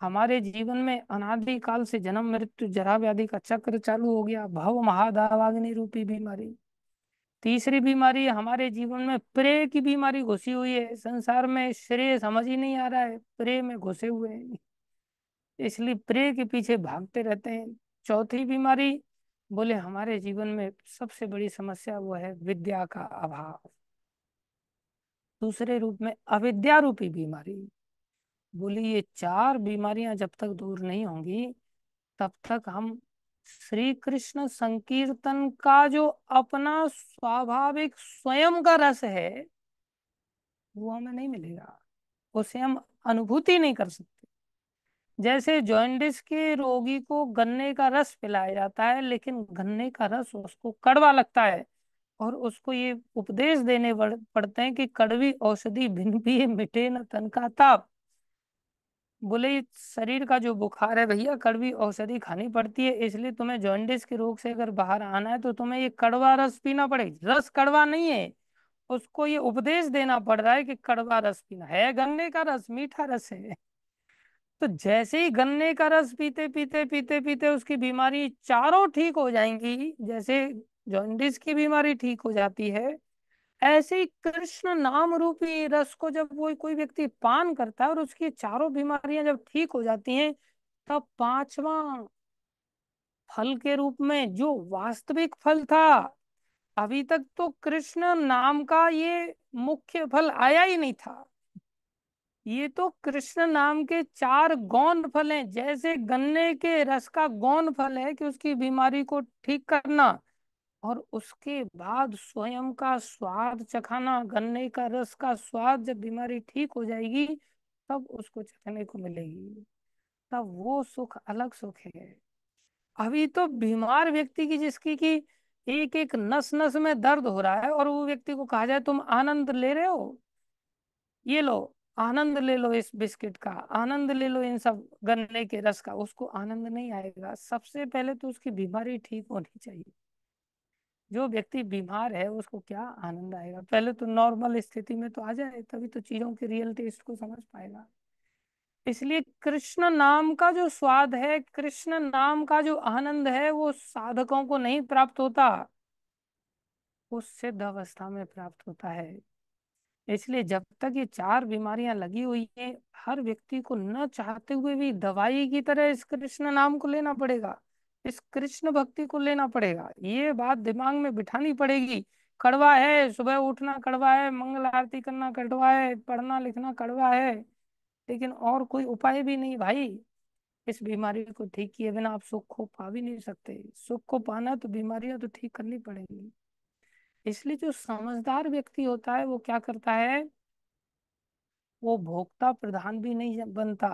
हमारे जीवन में अनादि काल से जन्म मृत्यु जरा व्याधि का चक्र चालू हो गया भव महादावाग्नि रूपी बीमारी तीसरी बीमारी हमारे जीवन में प्रे की बीमारी घुसी हुई है संसार में श्रेय समझ ही नहीं आ रहा है प्रे में घुसे हुए हैं इसलिए प्रे के पीछे भागते रहते हैं चौथी बीमारी बोले हमारे जीवन में सबसे बड़ी समस्या वो है विद्या का अभाव दूसरे रूप में अविद्या रूपी बीमारी बोली ये चार बीमारियां जब तक दूर नहीं होंगी तब तक हम श्री कृष्ण संकीर्तन का जो अपना स्वाभाविक स्वयं का रस है वो हमें नहीं मिलेगा उसे हम अनुभूति नहीं कर सकते जैसे जॉइंडिस के रोगी को गन्ने का रस पिलाया जाता है लेकिन गन्ने का रस उसको कड़वा लगता है और उसको ये उपदेश देने पड़ते हैं कि कड़वी औषधि भिन भी मिटे न तन का ताप बोले शरीर का जो बुखार है भैया कड़वी औषधि खानी पड़ती है इसलिए तुम्हें जॉन्डिस के रोग से अगर बाहर आना है तो तुम्हें ये कड़वा रस पीना पड़ेगा रस कड़वा नहीं है उसको ये उपदेश देना पड़ रहा है कि कड़वा रस पीना है गन्ने का रस मीठा रस है तो जैसे ही गन्ने का रस पीते पीते पीते पीते उसकी बीमारी चारों ठीक हो जाएंगी जैसे जॉन्डिस की बीमारी ठीक हो जाती है ऐसे ही कृष्ण नाम रूपी रस को जब वो कोई व्यक्ति पान करता है और उसकी चारों बीमारियां जब ठीक हो जाती हैं तब पांचवा फल के रूप में जो वास्तविक फल था अभी तक तो कृष्ण नाम का ये मुख्य फल आया ही नहीं था ये तो कृष्ण नाम के चार गौन फल हैं जैसे गन्ने के रस का गौन फल है कि उसकी बीमारी को ठीक करना और उसके बाद स्वयं का स्वाद चखाना गन्ने का रस का स्वाद जब बीमारी ठीक हो जाएगी तब उसको चखने को मिलेगी तब वो सुख अलग सुख है अभी तो बीमार व्यक्ति की जिसकी की एक एक नस नस में दर्द हो रहा है और वो व्यक्ति को कहा जाए तुम आनंद ले रहे हो ये लो आनंद ले लो इस बिस्किट का आनंद ले लो इन सब गन्ने के रस का उसको आनंद नहीं आएगा सबसे पहले तो उसकी बीमारी ठीक होनी चाहिए जो व्यक्ति बीमार है उसको क्या आनंद आएगा पहले तो नॉर्मल स्थिति में तो आ जाए तभी तो चीजों के रियल टेस्ट को समझ पाएगा इसलिए कृष्ण नाम का जो स्वाद है कृष्ण नाम का जो आनंद है वो साधकों को नहीं प्राप्त होता वो सिद्ध अवस्था में प्राप्त होता है इसलिए जब तक ये चार बीमारियां लगी हुई हैं हर व्यक्ति को न चाहते हुए भी दवाई की तरह इस कृष्ण नाम को लेना पड़ेगा इस कृष्ण भक्ति को लेना पड़ेगा ये बात दिमाग में बिठानी पड़ेगी कड़वा है सुबह उठना कड़वा है मंगल आरती करना कड़वा है पढ़ना लिखना कड़वा है लेकिन और कोई उपाय भी नहीं भाई इस बीमारी को ठीक किए बिना आप सुख को पा भी नहीं सकते सुख को पाना तो बीमारियां तो ठीक करनी पड़ेगी इसलिए जो समझदार व्यक्ति होता है वो क्या करता है वो भोक्ता प्रधान भी नहीं बनता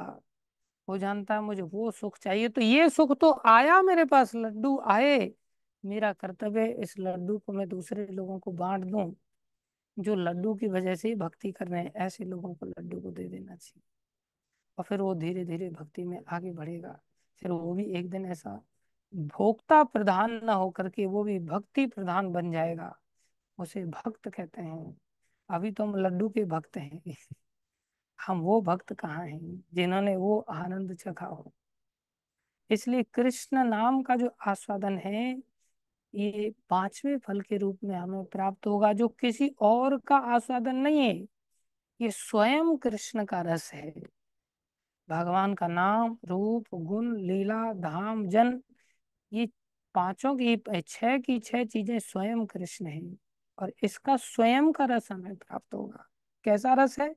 वो जानता है मुझे वो सुख चाहिए तो ये सुख तो आया मेरे पास लड्डू आए मेरा कर्तव्य है इस लड्डू को मैं दूसरे लोगों को बांट दूं जो लड्डू की वजह से भक्ति कर रहे हैं ऐसे लोगों को लड्डू को दे देना चाहिए और फिर वो धीरे धीरे भक्ति में आगे बढ़ेगा फिर वो भी एक दिन ऐसा भोक्ता प्रधान न होकर के वो भी भक्ति प्रधान बन जाएगा उसे भक्त कहते हैं अभी तो हम लड्डू के भक्त हैं हम वो भक्त कहाँ हैं जिन्होंने वो आनंद चखा हो इसलिए कृष्ण नाम का जो आस्वादन है ये पांचवें फल के रूप में हमें प्राप्त होगा जो किसी और का आस्वादन नहीं है ये स्वयं कृष्ण का रस है भगवान का नाम रूप गुण लीला धाम जन ये पांचों की छह की छह चीजें स्वयं कृष्ण है और इसका स्वयं का रस हमें प्राप्त होगा कैसा रस है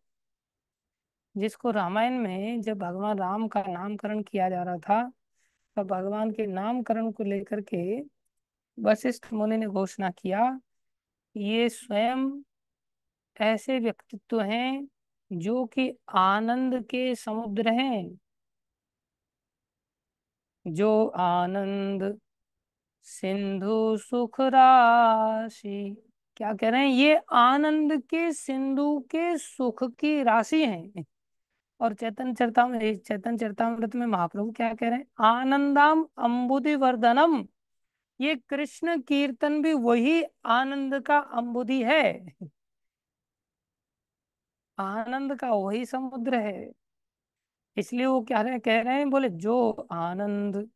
जिसको रामायण में जब भगवान राम का नामकरण किया जा रहा था तब भगवान के नामकरण को लेकर के वशिष्ठ मुनि ने घोषणा किया ये स्वयं ऐसे व्यक्तित्व हैं जो कि आनंद के समुद्र हैं जो आनंद सिंधु सुख राशि क्या कह रहे हैं ये आनंद के सिंधु के सुख की राशि है और चैतन चरतामृत चैतन चरतामृत में महाप्रभु क्या कह रहे हैं आनंदाम अम्बुदि वर्धनम ये कृष्ण कीर्तन भी वही आनंद का अम्बुदि है आनंद का वही समुद्र है इसलिए वो क्या रहे कह रहे हैं बोले जो आनंद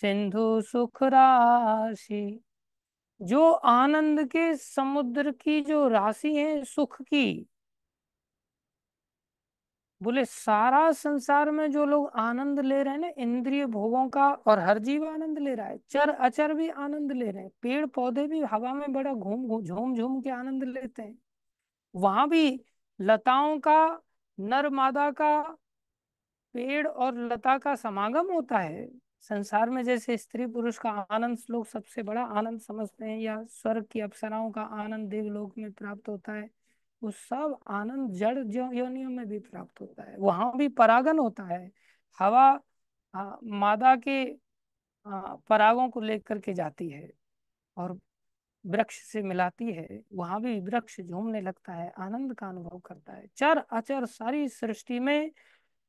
सिंधु सुख राशि जो आनंद के समुद्र की जो राशि है सुख की बोले सारा संसार में जो लोग आनंद ले रहे हैं ना इंद्रिय भोगों का और हर जीव आनंद ले रहा है चर अचर भी आनंद ले रहे हैं पेड़ पौधे भी हवा में बड़ा घूम झूम झूम के आनंद लेते हैं वहां भी लताओं का नर मादा का पेड़ और लता का समागम होता है संसार में जैसे स्त्री पुरुष का आनंद लोग सबसे बड़ा आनंद समझते हैं या स्वर्ग की अप्सराओं का आनंद देवलोक में प्राप्त होता है वो सब आनंद जड़ योनियों में भी प्राप्त होता है वहां भी परागन होता है हवा आ, मादा के आ, परागों को लेकर के जाती है और वृक्ष से मिलाती है वहां भी वृक्ष झूमने लगता है आनंद का अनुभव करता है चर अचर सारी सृष्टि में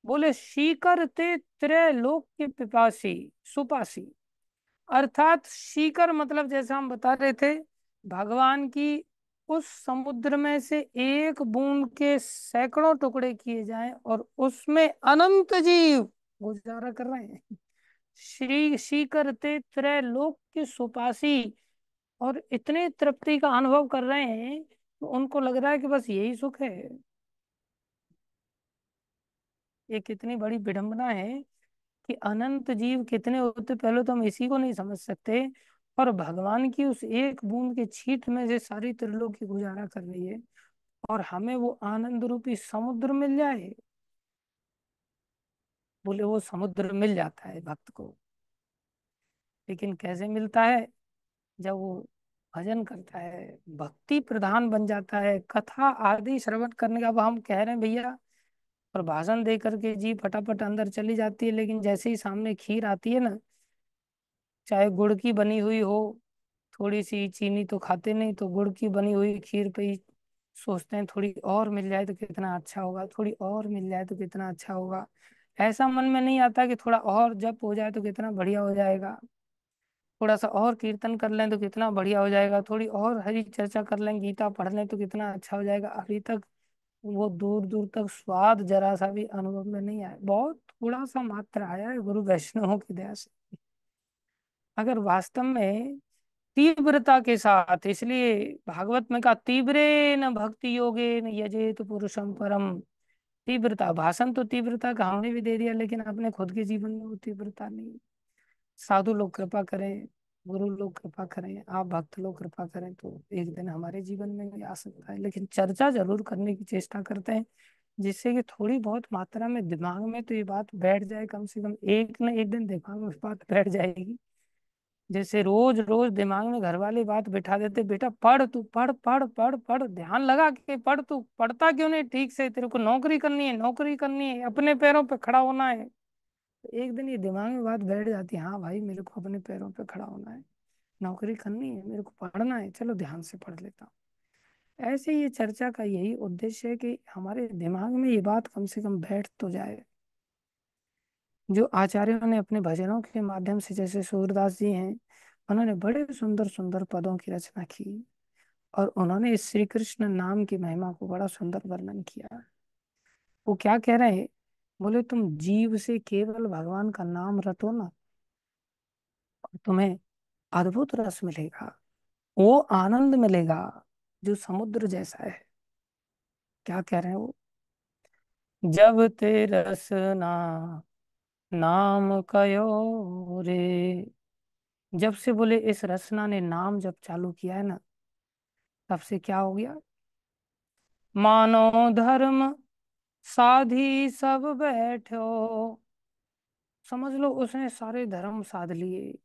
बोले शीकर ते त्रैलोक के पिपासी सुपासी अर्थात शीकर मतलब जैसा हम बता रहे थे भगवान की उस समुद्र में से एक बूंद के सैकड़ों टुकड़े किए जाएं और उसमें अनंत जीव गुजारा कर रहे हैं श्री शीकर त्रय लोक के सुपासी और इतने तृप्ति का अनुभव कर रहे हैं तो उनको लग रहा है कि बस यही सुख है ये कितनी बड़ी विडंबना है कि अनंत जीव कितने होते पहले तो हम इसी को नहीं समझ सकते और भगवान की उस एक बूंद के छीट में से सारी की गुजारा कर रही है और हमें वो आनंद रूपी समुद्र मिल जाए बोले वो समुद्र मिल जाता है भक्त को लेकिन कैसे मिलता है जब वो भजन करता है भक्ति प्रधान बन जाता है कथा आदि श्रवण करने का अब हम कह रहे हैं भैया और भाषण दे करके जी फटाफट अंदर चली जाती है लेकिन जैसे ही सामने खीर आती है ना चाहे गुड़ की बनी हुई हो थोड़ी सी चीनी तो खाते नहीं तो गुड़ की बनी हुई खीर पे ही सोचते हैं थोड़ी और मिल जाए तो कितना अच्छा होगा थोड़ी और मिल जाए तो कितना अच्छा होगा ऐसा मन में नहीं आता कि थोड़ा और जब हो जाए तो कितना बढ़िया हो जाएगा थोड़ा सा और कीर्तन कर लें तो कितना बढ़िया हो जाएगा थोड़ी और हरी चर्चा कर लें गीता पढ़ लें तो कितना अच्छा हो जाएगा अभी तक वो दूर दूर तक स्वाद जरा सा भी अनुभव में नहीं आया बहुत थोड़ा सा मात्र आया है गुरु वैष्णव की दया से अगर वास्तव में तीव्रता के साथ इसलिए भागवत में कहा तीव्रे न भक्ति योगे न यजेत पुरुषम परम तीव्रता भाषण तो तीव्रता का हमने भी दे दिया लेकिन अपने खुद के जीवन में वो तीव्रता नहीं साधु लोग कृपा करें गुरु लोग कृपा करें आप भक्त लोग कृपा करें तो एक दिन हमारे जीवन में भी आ सकता है लेकिन चर्चा जरूर करने की चेष्टा करते हैं जिससे कि थोड़ी बहुत मात्रा में दिमाग में तो ये बात बैठ जाए कम से कम एक न एक दिन दिमाग में बात बैठ जाएगी जैसे रोज रोज दिमाग में घर वाले बात बिठा देते बेटा पढ़ तू पढ़ पढ़ पढ़ पढ़ ध्यान लगा के पढ़ तू पढ़ता क्यों नहीं ठीक से तेरे को नौकरी करनी है नौकरी करनी है अपने पैरों पे खड़ा होना है तो एक दिन ये दिमाग में बात बैठ जाती है हाँ भाई मेरे को अपने पैरों पे खड़ा होना है नौकरी करनी है मेरे को पढ़ना है चलो ध्यान से पढ़ लेता हूँ ऐसे ये चर्चा का यही उद्देश्य है कि हमारे दिमाग में ये बात कम से कम बैठ तो जाए जो आचार्यों ने अपने भजनों के माध्यम से जैसे सूरदास जी हैं उन्होंने बड़े सुंदर सुंदर पदों की रचना की और उन्होंने इस श्री कृष्ण नाम की महिमा को बड़ा सुंदर वर्णन किया वो क्या कह रहे हैं बोले तुम जीव से केवल भगवान का नाम रटो ना तुम्हें अद्भुत रस मिलेगा वो आनंद मिलेगा जो समुद्र जैसा है क्या कह रहे हैं वो जब ते ना नाम कयो रे जब से बोले इस रचना ने नाम जब चालू किया है ना तब से क्या हो गया मानो धर्म साधी सब बैठो समझ लो उसने सारे धर्म साध लिए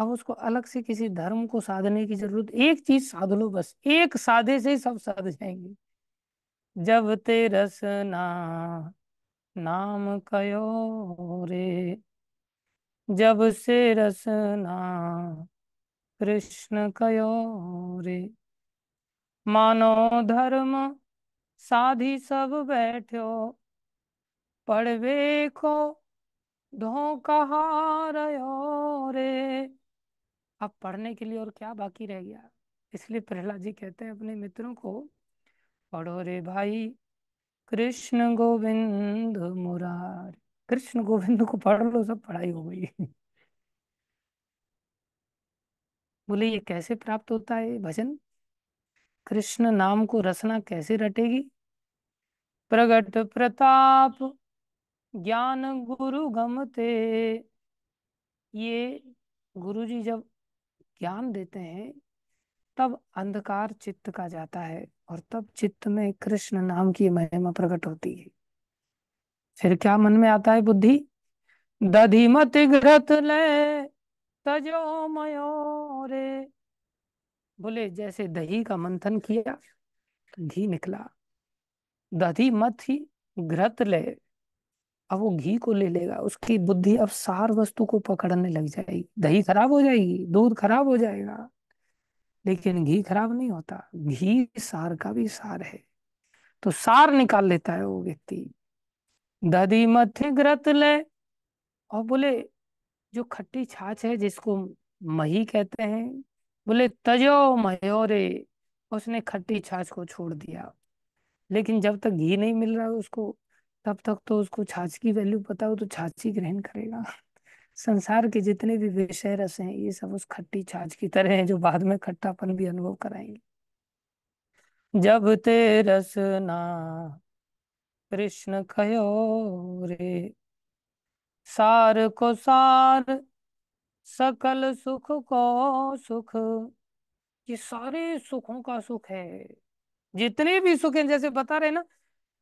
अब उसको अलग से किसी धर्म को साधने की जरूरत एक चीज साध लो बस एक साधे से ही सब साध जाएंगे जब ते रसना नाम कयो रे जब से रसना कृष्ण कयो रे मानो धर्म साधी सब बैठो पढ़वे को धोखहारयो रे अब पढ़ने के लिए और क्या बाकी रह गया इसलिए प्रहलाद जी कहते हैं अपने मित्रों को पढ़ो रे भाई कृष्ण गोविंद मुरार कृष्ण गोविंद को पढ़ लो सब पढ़ाई हो गई बोले ये कैसे प्राप्त होता है भजन कृष्ण नाम को रसना कैसे रटेगी प्रगट प्रताप ज्ञान गुरु गमते ये गुरु जी जब ज्ञान देते हैं तब अंधकार चित्त का जाता है और तब चित्त में कृष्ण नाम की महिमा प्रकट होती है फिर क्या मन में आता है बुद्धि दधिमत घृत ले तजो रे बोले जैसे दही का मंथन किया घी निकला दधी मत ही घृत ले अब वो घी को ले लेगा उसकी बुद्धि अब सार वस्तु को पकड़ने लग जाएगी दही खराब हो जाएगी दूध खराब हो जाएगा लेकिन घी खराब नहीं होता घी सार का भी सार है तो सार निकाल लेता है वो व्यक्ति दधी मथे ग्रत ले और बोले जो खट्टी छाछ है जिसको मही कहते हैं बोले तजो मयोरे उसने खट्टी छाछ को छोड़ दिया लेकिन जब तक घी नहीं मिल रहा है उसको तब तक तो उसको छाछ की वैल्यू पता हो तो छाछ ही ग्रहण करेगा संसार के जितने भी विषय रस हैं ये सब उस खट्टी छाछ की तरह हैं जो बाद में खट्टापन भी अनुभव कराएंगे जब ते ना कृष्ण कहो रे सार को सार सकल सुख को सुख ये सारे सुखों का सुख है जितने भी सुख हैं जैसे बता रहे ना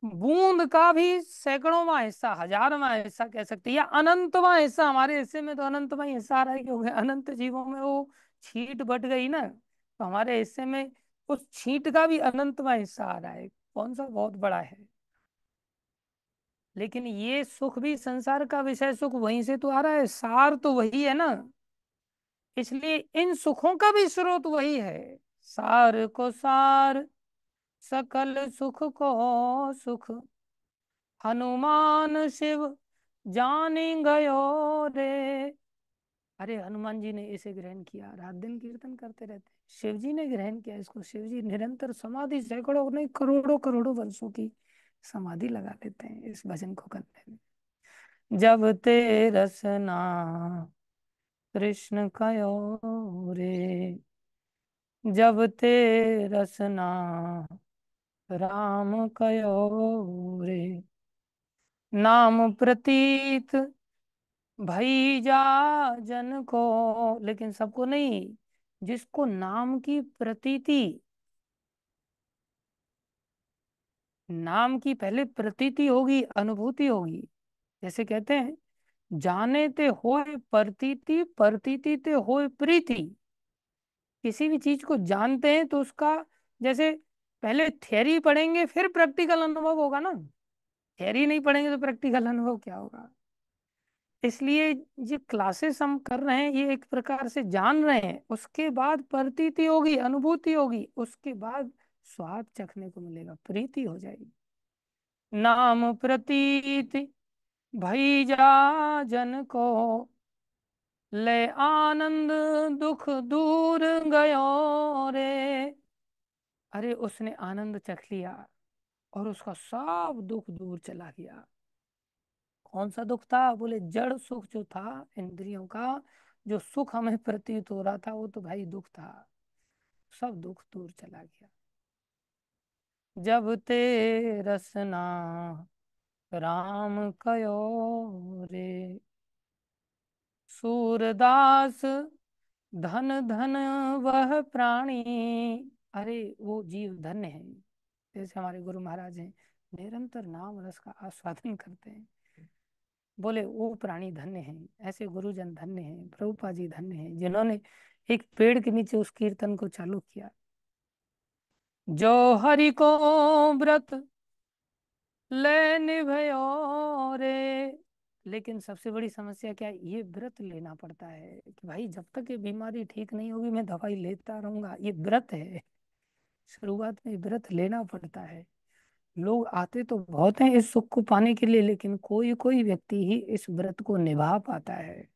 बूंद का भी सैकड़ोवा हिस्सा हजारवा हिस्सा कह सकते हैं या अनंतवा हिस्सा हमारे हिस्से में तो अनंतवा हिस्सा आ रहा है क्योंकि अनंत जीवों में वो छीट बट गई ना तो हमारे हिस्से में उस छीट का भी अनंतवा हिस्सा आ रहा है कौन सा बहुत बड़ा है लेकिन ये सुख भी संसार का विषय सुख वहीं से तो आ रहा है सार तो वही है ना इसलिए इन सुखों का भी स्रोत वही है सार को सार सकल सुख को सुख हनुमान शिव जाने गयो रे अरे हनुमान जी ने इसे ग्रहण किया रात दिन कीर्तन करते रहते शिव जी ने ग्रहण किया इसको शिव जी निरंतर समाधि सैकड़ों नहीं करोड़ों करोड़ों वर्षों की समाधि लगा लेते हैं इस भजन को करने में जब ते रसना कृष्ण कयो रे जब ते रसना राम कयो रे नाम प्रतीत भई जा जन को लेकिन सबको नहीं जिसको नाम की प्रतीति नाम की पहले प्रतीति होगी अनुभूति होगी जैसे कहते हैं जाने ते होए प्रतीति प्रतीति ते होए प्रीति किसी भी चीज को जानते हैं तो उसका जैसे पहले थ्योरी पढ़ेंगे फिर प्रैक्टिकल अनुभव होगा ना थ्योरी नहीं पढ़ेंगे तो प्रैक्टिकल अनुभव क्या होगा इसलिए ये क्लासेस हम कर रहे हैं ये एक प्रकार से जान रहे हैं उसके बाद प्रतीति होगी अनुभूति होगी उसके बाद स्वाद चखने को मिलेगा प्रीति हो जाएगी नाम प्रतीति जा जन को ले आनंद दुख दूर गयो रे अरे उसने आनंद चख लिया और उसका सब दुख दूर चला गया कौन सा दुख था बोले जड़ सुख जो था इंद्रियों का जो सुख हमें प्रतीत हो रहा था वो तो भाई दुख था सब दुख दूर चला गया जब ते रसना राम कयो रे सूरदास धन धन वह प्राणी अरे वो जीव धन्य है जैसे हमारे गुरु महाराज हैं निरंतर नाम रस का आस्वादन करते हैं बोले वो प्राणी धन्य है ऐसे गुरुजन धन्य है प्रभुपा जी धन्य है जिन्होंने एक पेड़ के नीचे उस कीर्तन को चालू किया जो हरि को व्रत ले भयो रे लेकिन सबसे बड़ी समस्या क्या है ये व्रत लेना पड़ता है कि भाई जब तक ये बीमारी ठीक नहीं होगी मैं दवाई लेता रहूंगा ये व्रत है शुरुआत में व्रत लेना पड़ता है लोग आते तो बहुत हैं इस सुख को पाने के लिए लेकिन कोई कोई व्यक्ति ही इस व्रत को निभा पाता है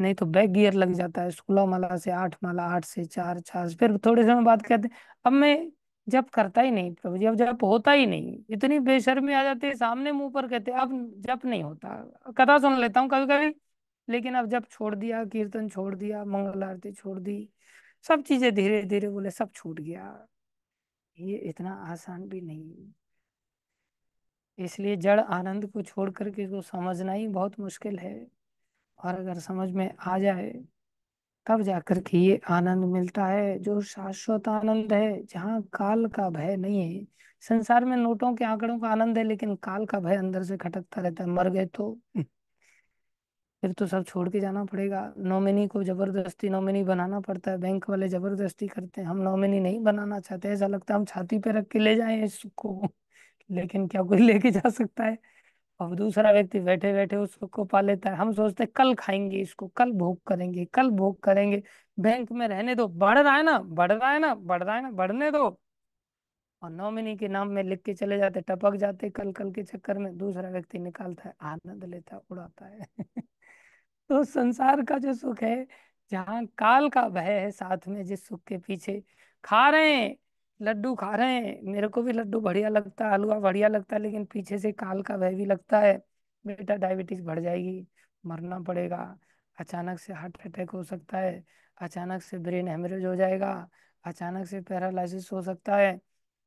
नहीं तो बैक गियर लग जाता है सोलह माला से आठ माला आठ से चार चार फिर थोड़े समय बाद कहते अब मैं जब करता ही नहीं प्रभु जी अब जब होता ही नहीं इतनी बेशर्मी आ जाती है सामने मुंह पर कहते अब जब नहीं होता कथा सुन लेता हूँ कभी कभी लेकिन अब जब छोड़ दिया कीर्तन छोड़ दिया मंगल आरती छोड़ दी सब चीजें धीरे धीरे बोले सब छूट गया ये इतना आसान भी नहीं इसलिए जड़ आनंद को छोड़ करके उसको समझना ही बहुत मुश्किल है और अगर समझ में आ जाए तब जाकर के ये आनंद मिलता है जो शाश्वत आनंद है जहाँ काल का भय नहीं है संसार में नोटों के आंकड़ों का आनंद है लेकिन काल का भय अंदर से खटकता रहता है मर गए तो फिर तो सब छोड़ के जाना पड़ेगा नॉमिनी को जबरदस्ती नॉमिनी बनाना पड़ता है बैंक वाले जबरदस्ती करते हैं हम नॉमिनी नहीं बनाना चाहते ऐसा लगता है हम छाती पे रख के ले जाए इसको लेकिन क्या कोई लेके जा सकता है अब दूसरा व्यक्ति बैठे बैठे उस सुख को पा लेता है हम सोचते कल खाएंगे इसको कल भोग करेंगे कल भोग करेंगे बैंक में रहने दो बढ़ रहा है ना बढ़ रहा है ना बढ़ रहा है ना बढ़ने दो और नॉमिनी के नाम में लिख के चले जाते टपक जाते कल कल के चक्कर में दूसरा व्यक्ति निकालता है आनंद लेता है उड़ाता है तो संसार का जो सुख है जहाँ काल का भय है साथ में जिस सुख के पीछे खा रहे हैं लड्डू खा रहे हैं मेरे को भी लड्डू बढ़िया लगता है हलवा बढ़िया लगता है लेकिन पीछे से काल का भय भी लगता है बेटा डायबिटीज बढ़ जाएगी मरना पड़ेगा अचानक से हार्ट अटैक हो सकता है अचानक से ब्रेन हेमरेज हो जाएगा अचानक से पैरालिसिस हो सकता है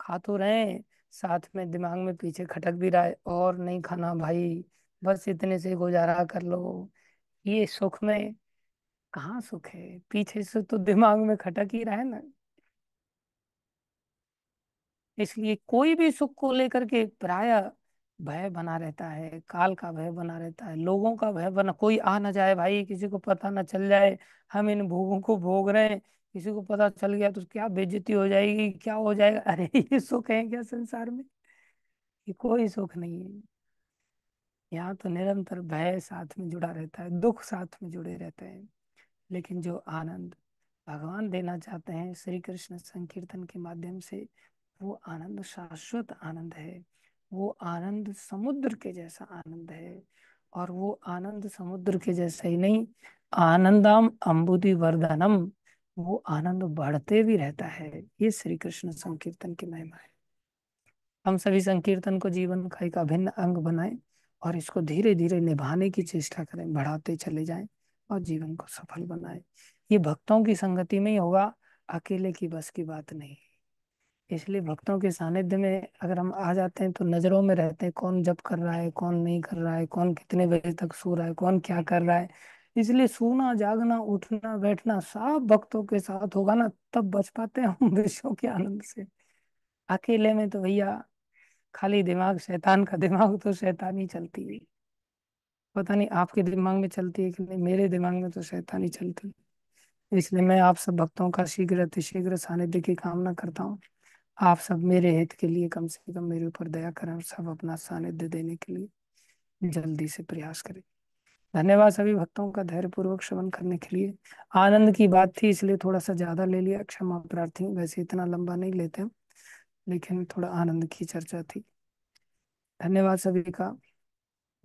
खा तो रहे साथ में दिमाग में पीछे खटक भी रहा है और नहीं खाना भाई बस इतने से गुजारा कर लो ये सुख में कहा सुख है पीछे से तो दिमाग में खटक ही रहा है ना इसलिए कोई भी सुख को लेकर के प्राय भय बना रहता है काल का भय बना रहता है लोगों का भय बना कोई आ ना जाए भाई किसी को पता ना चल जाए हम इन भोगों को भोग रहे हैं किसी को पता चल गया तो क्या बेजती हो जाएगी क्या हो जाएगा अरे ये सुख है क्या संसार में ये कोई सुख नहीं है यहाँ तो निरंतर भय साथ में जुड़ा रहता है दुख साथ में जुड़े रहते हैं लेकिन जो आनंद भगवान देना चाहते हैं श्री कृष्ण संकीर्तन के माध्यम से वो आनंद शाश्वत आनंद है वो आनंद समुद्र के जैसा आनंद है और वो आनंद समुद्र के जैसा ही नहीं आनंदाम अम्बुदि वर्धनम वो आनंद बढ़ते भी रहता है ये श्री कृष्ण संकीर्तन की महिमा है हम सभी संकीर्तन को जीवन का एक अभिन्न अंग बनाए और इसको धीरे धीरे निभाने की चेष्टा करें बढ़ाते चले जाएं और जीवन को सफल बनाएं ये भक्तों की संगति में ही होगा अकेले की बस की बात नहीं इसलिए भक्तों के सानिध्य में अगर हम आ जाते हैं तो नजरों में रहते हैं कौन जप कर रहा है कौन नहीं कर रहा है कौन कितने बजे तक सो रहा है कौन क्या कर रहा है इसलिए सोना जागना उठना बैठना सब भक्तों के साथ होगा ना तब बच पाते हैं हम विश्व के आनंद से अकेले में तो भैया खाली दिमाग शैतान का दिमाग तो शैतानी चलती है पता नहीं आपके दिमाग में चलती है कि नहीं मेरे दिमाग में तो शैतानी चलती है इसलिए मैं आप सब भक्तों का शीघ्र अतिशीघ्र सानिध्य की कामना करता हूँ आप सब मेरे हित के लिए कम से कम मेरे ऊपर दया करें और सब अपना सानिध्य देने के लिए जल्दी से प्रयास करें धन्यवाद सभी भक्तों का धैर्य पूर्वक श्रवण करने के लिए आनंद की बात थी इसलिए थोड़ा सा ज्यादा ले लिया क्षमा प्रार्थी वैसे इतना लंबा नहीं लेते हैं लेकिन थोड़ा आनंद की चर्चा थी धन्यवाद सभी का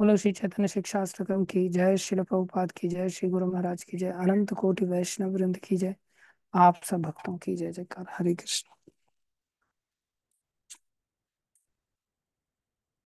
बोलो श्री चैतन्य शिक्षास्त्र की जय श्री प्रभुपाद की जय श्री गुरु महाराज की जय अनंत कोटि वैष्णव वृंद की जय आप सब भक्तों की जय जयकार हरे कृष्ण